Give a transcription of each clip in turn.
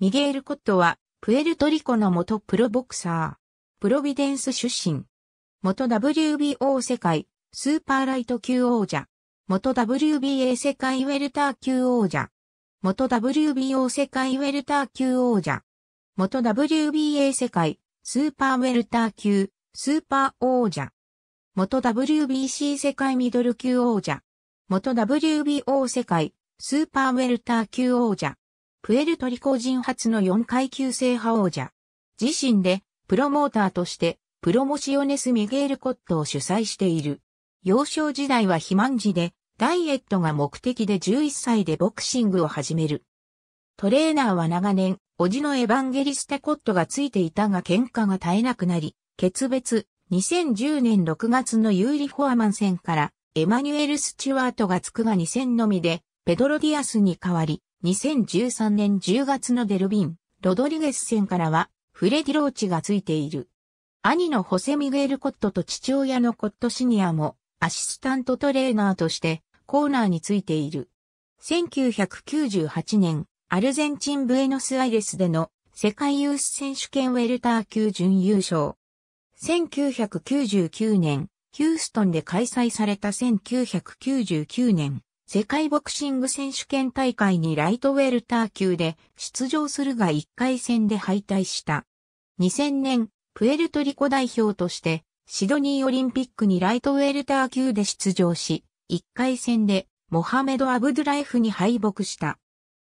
ミゲール・コットは、プエルトリコの元プロボクサー、プロビデンス出身、元 WBO 世界スーパーライト級王者、元 WBA 世界ウェルター級王者、元 WBO 世界ウェルター級王者、元 WBA 世界スーパーウェルター級スーパー王者、元 WBC 世界ミドル級王者、元 WBO 世界スーパーウェルター級王者、プエルトリコ人初の4階級制覇王者。自身で、プロモーターとして、プロモシオネス・ミゲール・コットを主催している。幼少時代は肥満児で、ダイエットが目的で11歳でボクシングを始める。トレーナーは長年、おじのエヴァンゲリスタ・コットがついていたが喧嘩が絶えなくなり、決別、2010年6月のユーリ・フォアマン戦から、エマニュエル・スチュワートがつくが2戦のみで、ペドロ・ディアスに代わり、2013年10月のデルビン、ロドリゲス戦からは、フレディローチがついている。兄のホセ・ミゲール・コットと父親のコットシニアも、アシスタントトレーナーとして、コーナーについている。1998年、アルゼンチン・ブエノスアイレスでの世界ユース選手権ウェルター級準優勝。1999年、ヒューストンで開催された1999年世界ボクシング選手権大会にライトウェルター級で出場するが1回戦で敗退した。2000年、プエルトリコ代表として、シドニーオリンピックにライトウェルター級で出場し、1回戦でモハメド・アブドゥライフに敗北した。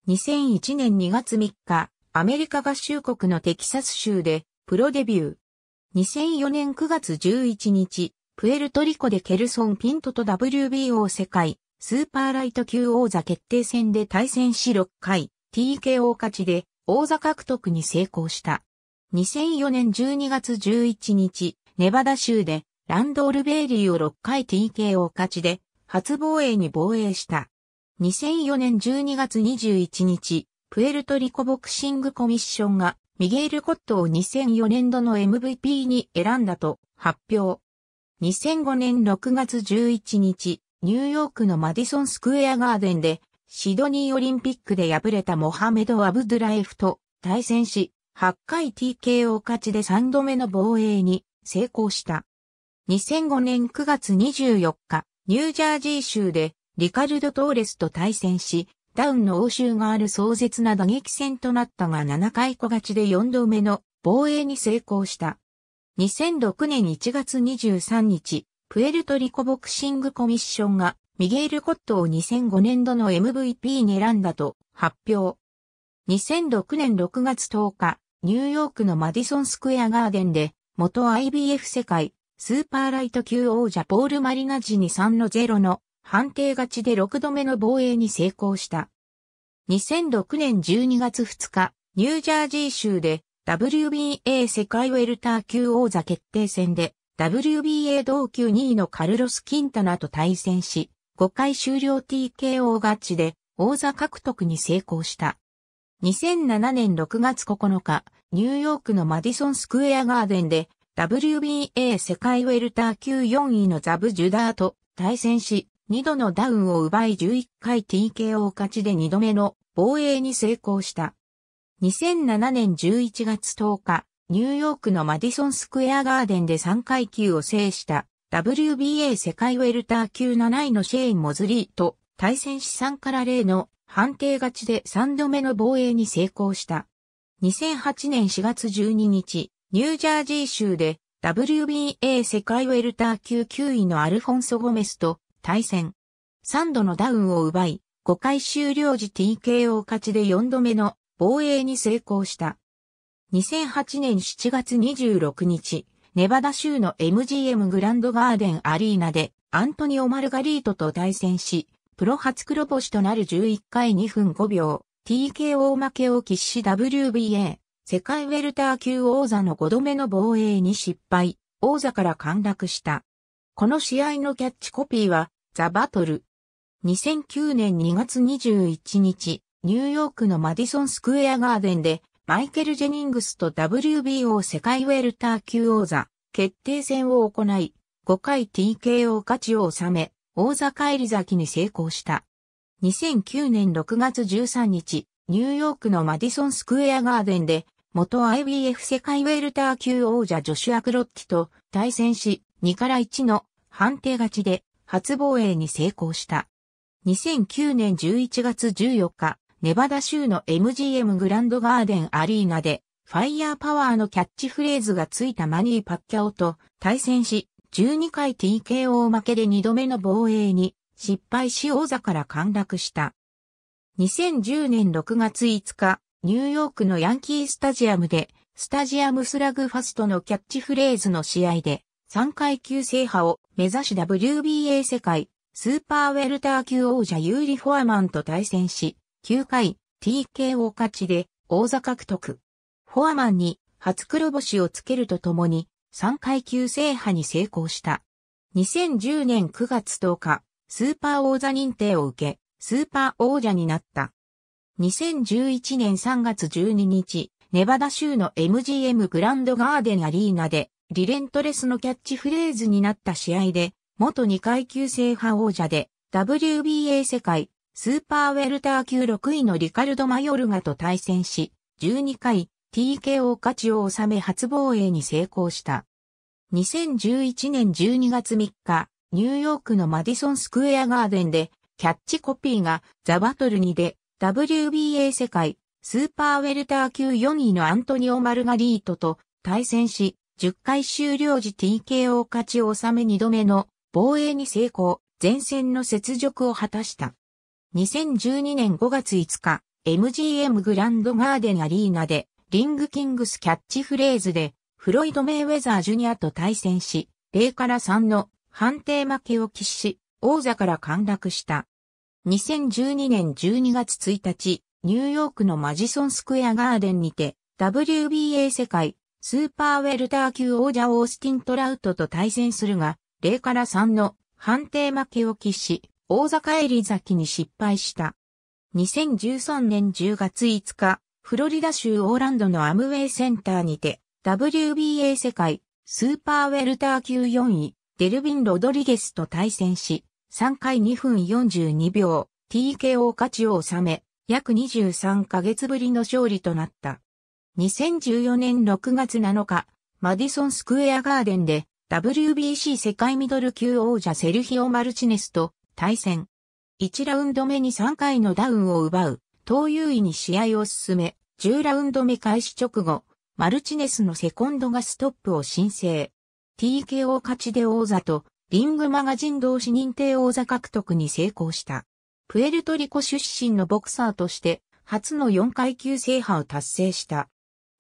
2001年2月3日、アメリカ合衆国のテキサス州でプロデビュー。2004年9月11日、プエルトリコでケルソン・ピントと WBO 世界スーパーライト級王座決定戦で対戦し6回、TKO 勝ちで王座獲得に成功した。2004年12月11日、ネバダ州でランドール・ベイリーを6回 TKO 勝ちで初防衛に防衛した。2004年12月21日、プエルトリコボクシングコミッションがミゲール・コットを2004年度の MVP に選んだと発表。2005年6月11日、ニューヨークのマディソンスクエアガーデンで、シドニーオリンピックで敗れたモハメド・アブドゥラエフと対戦し、8回 TKO 勝ちで3度目の防衛に成功した。2005年9月24日、ニュージャージー州でリカルド・トーレスと対戦し、ダウンの応酬がある壮絶な打撃戦となったが7回小勝ちで4度目の防衛に成功した。2006年1月23日、プエルトリコボクシングコミッションがミゲール・コットを2005年度の MVP に選んだと発表。2006年6月10日、ニューヨークのマディソン・スクエア・ガーデンで、元 IBF 世界スーパーライト級王者ポール・マリナジに3の0の判定勝ちで6度目の防衛に成功した。2006年12月2日、ニュージャージー州で WBA 世界ウェルター級王座決定戦で WBA 同級2位のカルロス・キンタナと対戦し、5回終了 TKO 勝ちで王座獲得に成功した。2007年6月9日、ニューヨークのマディソンスクエアガーデンで WBA 世界ウェルター級4位のザブ・ジュダーと対戦し、2度のダウンを奪い11回 TKO 勝ちで2度目の防衛に成功した。2007年11月10日、ニューヨークのマディソンスクエアガーデンで3階級を制した WBA 世界ウェルター級7位のシェーン・モズリーと対戦資産から0の判定勝ちで3度目の防衛に成功した。2008年4月12日、ニュージャージー州で WBA 世界ウェルター級9位のアルフォンソ・ゴメスと対戦。3度のダウンを奪い、5回終了時 TKO 勝ちで4度目の防衛に成功した。2008年7月26日、ネバダ州の MGM グランドガーデンアリーナでアントニオ・マルガリートと対戦し、プロ初黒星となる11回2分5秒、TKO 負けを喫し WBA、世界ウェルター級王座の5度目の防衛に失敗、王座から陥落した。この試合のキャッチコピーは、ザ・バトル。2009年2月21日、ニューヨークのマディソン・スクエア・ガーデンで、マイケル・ジェニングスと WBO 世界ウェルター級王座決定戦を行い、5回 TKO 勝ちを収め、王座返り咲きに成功した。2009年6月13日、ニューヨークのマディソンスクエアガーデンで、元 IBF 世界ウェルター級王者ジョシュア・クロッティと対戦し、2から1の判定勝ちで初防衛に成功した。2009年11月14日、ネバダ州の MGM グランドガーデンアリーナで、ファイヤーパワーのキャッチフレーズがついたマニー・パッキャオと対戦し、12回 TKO 負けで2度目の防衛に失敗し王座から陥落した。2010年6月5日、ニューヨークのヤンキースタジアムで、スタジアムスラグファストのキャッチフレーズの試合で、3階級制覇を目指し WBA 世界スーパーウェルター級王者ユーリ・フォアマンと対戦し、9回 TKO 勝ちで王座獲得。フォアマンに初黒星をつけるとともに3階級制覇に成功した。2010年9月10日、スーパー王座認定を受け、スーパー王者になった。2011年3月12日、ネバダ州の MGM グランドガーデンアリーナで、リレントレスのキャッチフレーズになった試合で、元2階級制覇王者で、WBA 世界スーパーウェルター級6位のリカルド・マヨルガと対戦し、12回 TKO 勝ちを収め初防衛に成功した。2011年12月3日、ニューヨークのマディソン・スクエア・ガーデンで、キャッチコピーがザ・バトル2で WBA 世界スーパーウェルター級4位のアントニオ・マルガリートと対戦し、10回終了時 TKO 勝ちを収め2度目の防衛に成功、前線の雪辱を果たした。2012年5月5日、MGM グランドガーデンアリーナで、リングキングスキャッチフレーズで、フロイド・メイウェザー・ジュニアと対戦し、0から3の判定負けを喫し、王座から陥落した。2012年12月1日、ニューヨークのマジソンスクエアガーデンにて、WBA 世界スーパーウェルター級王者オースティン・トラウトと対戦するが、0から3の判定負けを喫し、大阪エリ崎に失敗した。2013年10月5日、フロリダ州オーランドのアムウェイセンターにて、WBA 世界スーパーウェルター級4位、デルビン・ロドリゲスと対戦し、3回2分42秒、TKO 勝ちを収め、約23ヶ月ぶりの勝利となった。2014年6月7日、マディソン・スクエア・ガーデンで、WBC 世界ミドル級王者セルヒオ・マルチネスと対戦。1ラウンド目に3回のダウンを奪う、東優位に試合を進め、10ラウンド目開始直後、マルチネスのセコンドがストップを申請。TKO 勝ちで王座と、リングマガジン同士認定王座獲得に成功した。プエルトリコ出身のボクサーとして、初の4階級制覇を達成した。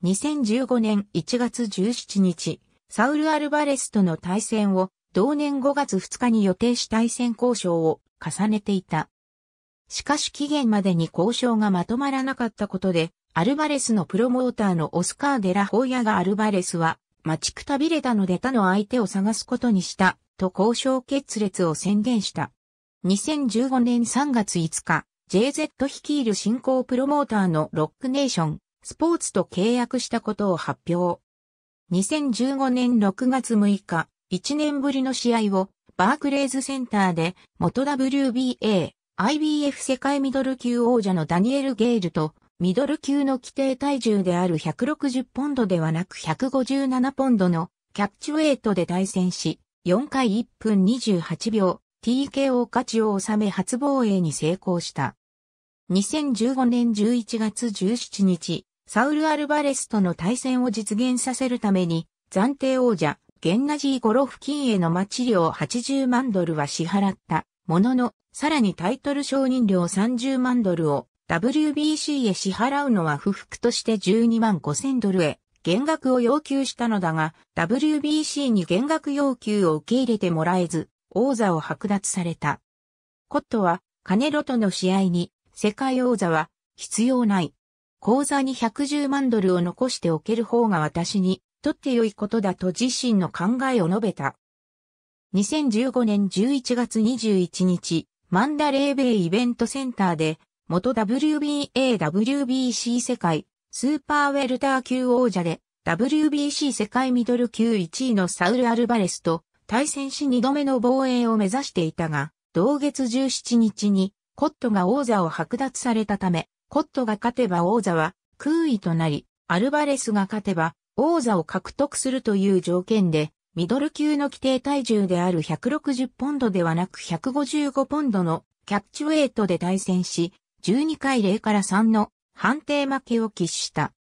2015年1月17日、サウル・アルバレスとの対戦を同年5月2日に予定し対戦交渉を重ねていた。しかし期限までに交渉がまとまらなかったことで、アルバレスのプロモーターのオスカー・デラ・ホーヤがアルバレスは、待ちくたびれたので他の相手を探すことにした、と交渉決裂を宣言した。2015年3月5日、JZ 率いる新興プロモーターのロックネーション、スポーツと契約したことを発表。2015年6月6日、1年ぶりの試合をバークレーズセンターで元 WBA、IBF 世界ミドル級王者のダニエル・ゲイルとミドル級の規定体重である160ポンドではなく157ポンドのキャッチウェイトで対戦し、4回1分28秒、TKO 勝ちを収め初防衛に成功した。2015年11月17日、サウル・アルバレスとの対戦を実現させるために、暫定王者、ゲンナジーゴロフキンへの待ち料80万ドルは支払った。ものの、さらにタイトル承認料30万ドルを WBC へ支払うのは不服として12万5千ドルへ減額を要求したのだが、WBC に減額要求を受け入れてもらえず、王座を剥奪された。コットは、カネロとの試合に、世界王座は必要ない。口座に110万ドルを残しておける方が私にとって良いことだと自身の考えを述べた。2015年11月21日、マンダレーベイイベントセンターで、元 WBA WBC 世界スーパーウェルター級王者で WBC 世界ミドル級1位のサウル・アルバレスと対戦し2度目の防衛を目指していたが、同月17日にコットが王座を剥奪されたため、コットが勝てば王座は空位となり、アルバレスが勝てば王座を獲得するという条件で、ミドル級の規定体重である160ポンドではなく155ポンドのキャッチウェイトで対戦し、12回0から3の判定負けを喫した。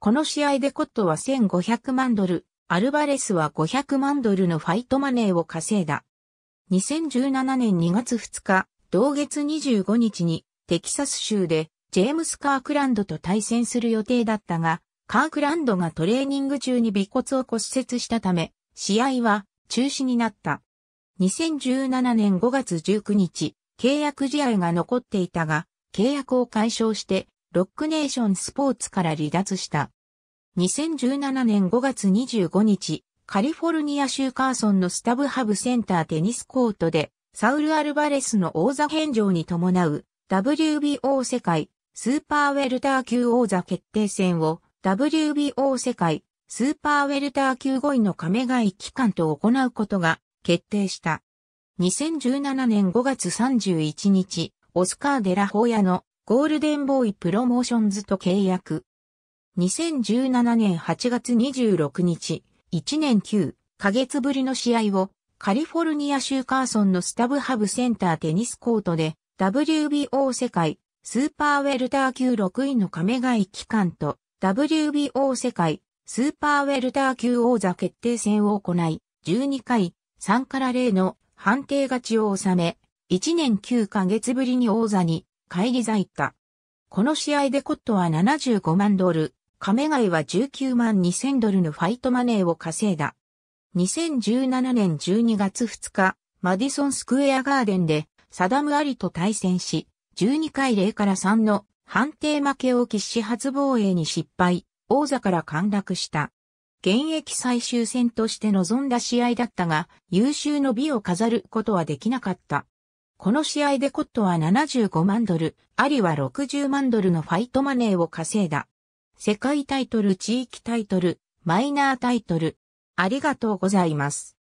この試合でコットは1500万ドル、アルバレスは500万ドルのファイトマネーを稼いだ。2017年2月2日、同月25日にテキサス州でジェームス・カークランドと対戦する予定だったが、カークランドがトレーニング中に尾骨を骨折したため、試合は中止になった。2017年5月19日、契約試合が残っていたが、契約を解消して、ロックネーションスポーツから離脱した。2017年5月25日、カリフォルニア州カーソンのスタブハブセンターテニスコートで、サウル・アルバレスの王座返上に伴う WBO 世界スーパーウェルター級王座決定戦を WBO 世界スーパーウェルター級5位の亀が期間と行うことが決定した。2017年5月31日、オスカー・デラホーヤのゴールデンボーイプロモーションズと契約。2017年8月26日、1年9ヶ月ぶりの試合をカリフォルニア州カーソンのスタブハブセンターテニスコートで WBO 世界スーパーウェルター級6位の亀が期間と WBO 世界スーパーウェルター級王座決定戦を行い、12回3から0の判定勝ちを収め、1年9ヶ月ぶりに王座に返り咲いた。この試合でコットは75万ドル、亀貝は19万2000ドルのファイトマネーを稼いだ。2017年12月2日、マディソンスクエアガーデンでサダムアリと対戦し、12回0から3の判定負けを喫し初防衛に失敗、王座から陥落した。現役最終戦として臨んだ試合だったが、優秀の美を飾ることはできなかった。この試合でコットは75万ドル、アリは60万ドルのファイトマネーを稼いだ。世界タイトル、地域タイトル、マイナータイトル。ありがとうございます。